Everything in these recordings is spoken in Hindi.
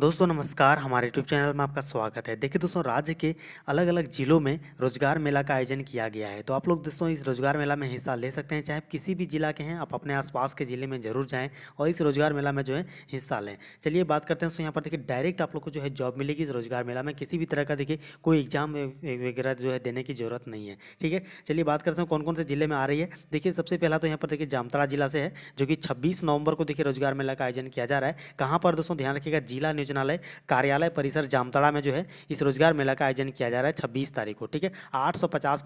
दोस्तों नमस्कार हमारे यूट्यूब चैनल में आपका स्वागत है देखिए दोस्तों राज्य के अलग अलग जिलों में रोजगार मेला का आयोजन किया गया है तो आप लोग दोस्तों इस रोजगार मेला में हिस्सा ले सकते हैं चाहे आप किसी भी जिला के हैं आप अपने आसपास के जिले में जरूर जाएं और इस रोजगार मेला में जो है हिस्सा लें चलिए बात करते हैं दोस्तों यहाँ पर देखिए डायरेक्ट आप लोग को जो है जॉब मिलेगी इस रोजगार मेला में किसी भी तरह का देखिए कोई एग्जाम वगैरह जो है देने की जरूरत नहीं है ठीक है चलिए बात करते हैं कौन कौन से जिले में आ रही है देखिए सबसे पहला तो यहाँ पर देखिए जामताड़ा जिला से है जो कि छब्बीस नवंबर को देखिए रोजगार मेला का आयोजन किया जा रहा है कहाँ पर दोस्तों ध्यान रखिएगा जिला महानिदेशनालय कार्यालय परिसर जामतड़ा में जो है इस रोजगार मेला का आयोजन किया जा रहा है छब्बीस तारीख को ठीक है आठ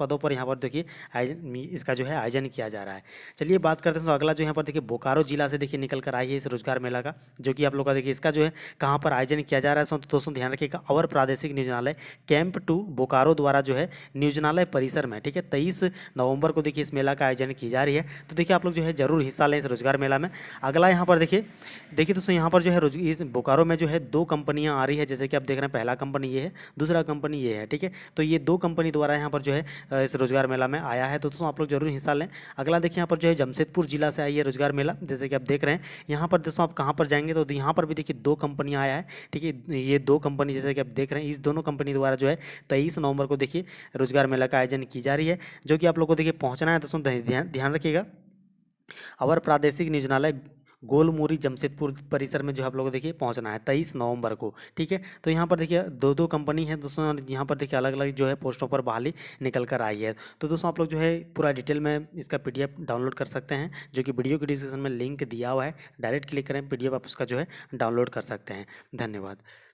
पदों पर यहाँ पर देखिए आयोजन इसका जो है आयोजन किया जा रहा है चलिए बात करते हैं तो अगला जो यहाँ पर देखिए बोकारो जिला से देखिए निकल कर आई है इस रोजगार मेला का जो कि आप लोग का देखिए इसका जो है कहाँ पर आयोजन किया जा रहा है तो दोस्तों ध्यान रखिएगा अवर प्रादेशिक न्यूजनालय कैंप टू बोकारो द्वारा जो है न्यूजनालय परिसर में ठीक है तेईस नवंबर को देखिए इस मेला का आयोजन की जा रही है तो देखिए आप लोग जो है जरूर हिस्सा लें इस रोजगार मेला में अगला यहाँ पर देखिए देखिए दोस्तों यहाँ पर जो है इस बोकारो में जो है दो कंपनियां आ रही है जैसे कि आप देख रहे हैं पहला कंपनी ये है दूसरा कंपनी ये है ठीक है तो ये दो कंपनी द्वारा यहाँ पर जो है इस रोजगार मेला में आया है तो दोस्तों आप लोग जरूर हिस्सा लें अगला देखिए यहाँ पर जो है जमशेदपुर जिला से आई है रोजगार मेला जैसे कि आप देख रहे हैं यहाँ पर दोस्तों आप कहाँ पर जाएंगे तो यहाँ पर भी देखिए दो कंपनियाँ आया है ठीक है ये दो कंपनी जैसे कि आप देख रहे हैं इस दोनों कंपनी द्वारा जो है तेईस नवंबर को देखिए रोजगार मेला का आयोजन की जा रही है जो कि आप लोग को देखिए पहुँचना है दोस्तों ध्यान ध्यान रखिएगा अवर प्रादेशिक निजनालय गोलमोरी जमशेदपुर परिसर में जो है आप लोग देखिए पहुंचना है तेईस नवंबर को ठीक है तो यहाँ पर देखिए दो दो कंपनी है दोस्तों यहाँ पर देखिए अलग अलग जो है पोस्टों पर बहाली निकल कर आई है तो दोस्तों आप लोग जो है पूरा डिटेल में इसका पी डाउनलोड कर सकते हैं जो कि वीडियो के डिस्क्रिप्शन में लिंक दिया हुआ है डायरेक्ट क्लिक करें पी आप उसका जो है डाउनलोड कर सकते हैं धन्यवाद